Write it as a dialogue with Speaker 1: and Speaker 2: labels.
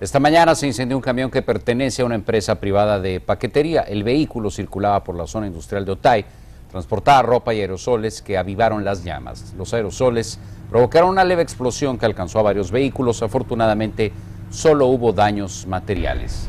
Speaker 1: Esta mañana se incendió un camión que pertenece a una empresa privada de paquetería. El vehículo circulaba por la zona industrial de Otay, transportaba ropa y aerosoles que avivaron las llamas. Los aerosoles provocaron una leve explosión que alcanzó a varios vehículos. Afortunadamente, solo hubo daños materiales.